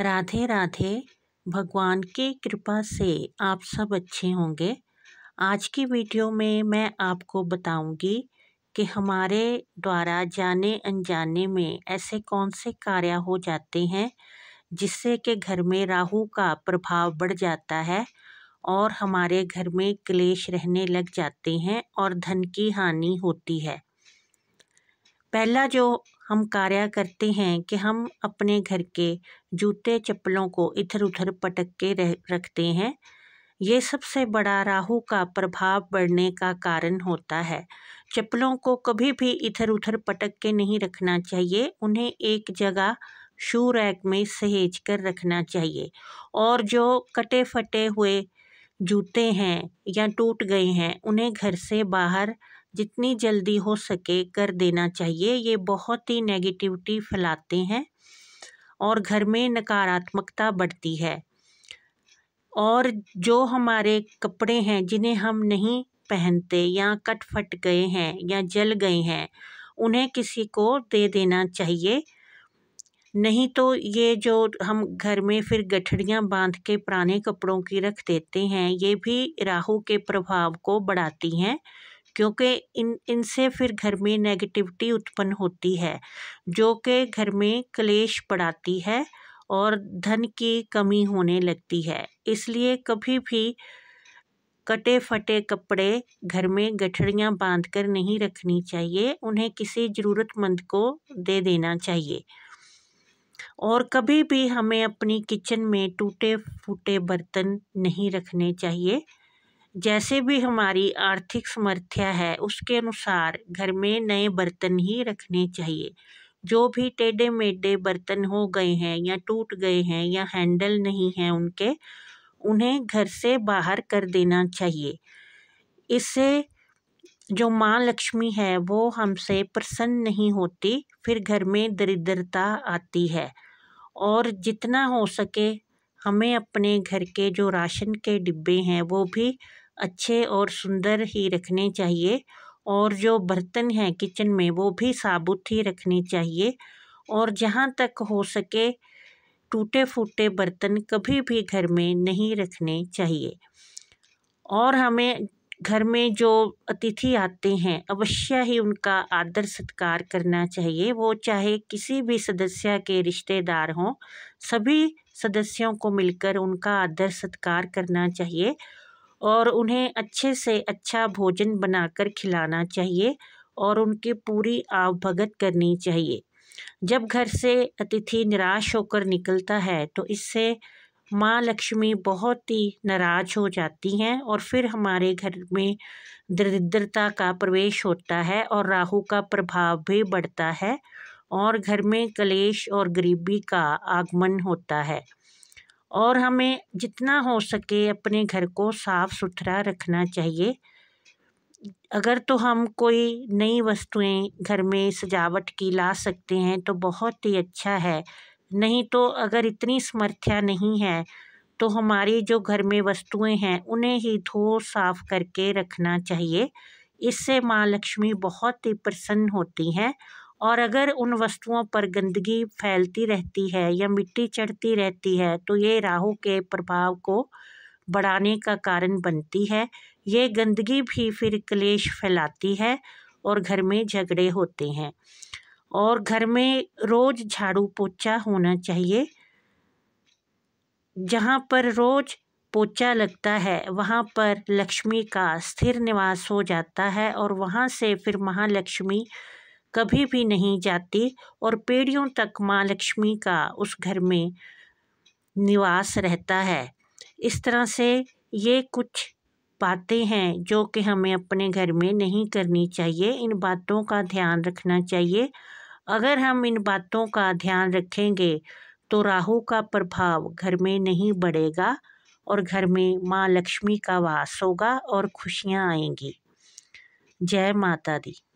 राधे राधे भगवान की कृपा से आप सब अच्छे होंगे आज की वीडियो में मैं आपको बताऊंगी कि हमारे द्वारा जाने अनजाने में ऐसे कौन से कार्य हो जाते हैं जिससे कि घर में राहु का प्रभाव बढ़ जाता है और हमारे घर में क्लेश रहने लग जाते हैं और धन की हानि होती है पहला जो हम कार्य करते हैं कि हम अपने घर के जूते चप्पलों को इधर उधर पटक के रह रखते हैं ये सबसे बड़ा राहु का प्रभाव बढ़ने का कारण होता है चप्पलों को कभी भी इधर उधर पटक के नहीं रखना चाहिए उन्हें एक जगह शू रैक में सहेज कर रखना चाहिए और जो कटे फटे हुए जूते हैं या टूट गए हैं उन्हें घर से बाहर जितनी जल्दी हो सके कर देना चाहिए ये बहुत ही नेगेटिविटी फैलाते हैं और घर में नकारात्मकता बढ़ती है और जो हमारे कपड़े हैं जिन्हें हम नहीं पहनते या कट फट गए हैं या जल गए हैं उन्हें किसी को दे देना चाहिए नहीं तो ये जो हम घर में फिर गठड़ियाँ बांध के पुराने कपड़ों की रख देते हैं ये भी राहु के प्रभाव को बढ़ाती हैं क्योंकि इन इनसे फिर घर में नेगेटिविटी उत्पन्न होती है जो कि घर में क्लेश पड़ाती है और धन की कमी होने लगती है इसलिए कभी भी कटे फटे कपड़े घर में गठड़ियाँ बांध कर नहीं रखनी चाहिए उन्हें किसी ज़रूरतमंद को दे देना चाहिए और कभी भी हमें अपनी किचन में टूटे फूटे बर्तन नहीं रखने चाहिए जैसे भी हमारी आर्थिक सामर्थ्य है उसके अनुसार घर में नए बर्तन ही रखने चाहिए जो भी टेढ़े मेढ़े बर्तन हो गए हैं या टूट गए हैं या हैंडल नहीं हैं उनके उन्हें घर से बाहर कर देना चाहिए इससे जो माँ लक्ष्मी है वो हमसे प्रसन्न नहीं होती फिर घर में दरिद्रता आती है और जितना हो सके हमें अपने घर के जो राशन के डिब्बे हैं वो भी अच्छे और सुंदर ही रखने चाहिए और जो बर्तन हैं किचन में वो भी साबुत ही रखने चाहिए और जहाँ तक हो सके टूटे फूटे बर्तन कभी भी घर में नहीं रखने चाहिए और हमें घर में जो अतिथि आते हैं अवश्य ही उनका आदर सत्कार करना चाहिए वो चाहे किसी भी सदस्य के रिश्तेदार हों सभी सदस्यों को मिलकर उनका आदर सत्कार करना चाहिए और उन्हें अच्छे से अच्छा भोजन बनाकर खिलाना चाहिए और उनकी पूरी आवभगत करनी चाहिए जब घर से अतिथि निराश होकर निकलता है तो इससे माँ लक्ष्मी बहुत ही नाराज हो जाती हैं और फिर हमारे घर में दरिद्रता का प्रवेश होता है और राहु का प्रभाव भी बढ़ता है और घर में कलेश और गरीबी का आगमन होता है और हमें जितना हो सके अपने घर को साफ़ सुथरा रखना चाहिए अगर तो हम कोई नई वस्तुएं घर में सजावट की ला सकते हैं तो बहुत ही अच्छा है नहीं तो अगर इतनी समर्थ्या नहीं है तो हमारी जो घर में वस्तुएं हैं उन्हें ही धो साफ़ करके रखना चाहिए इससे माँ लक्ष्मी बहुत ही प्रसन्न होती हैं और अगर उन वस्तुओं पर गंदगी फैलती रहती है या मिट्टी चढ़ती रहती है तो ये राहु के प्रभाव को बढ़ाने का कारण बनती है ये गंदगी भी फिर क्लेश फैलाती है और घर में झगड़े होते हैं और घर में रोज़ झाड़ू पोछा होना चाहिए जहाँ पर रोज़ पोचा लगता है वहाँ पर लक्ष्मी का स्थिर निवास हो जाता है और वहाँ से फिर महालक्ष्मी कभी भी नहीं जाती और पीढ़ियों तक माँ लक्ष्मी का उस घर में निवास रहता है इस तरह से ये कुछ बातें हैं जो कि हमें अपने घर में नहीं करनी चाहिए इन बातों का ध्यान रखना चाहिए अगर हम इन बातों का ध्यान रखेंगे तो राहु का प्रभाव घर में नहीं बढ़ेगा और घर में माँ लक्ष्मी का वास होगा और खुशियाँ आएंगी जय माता दी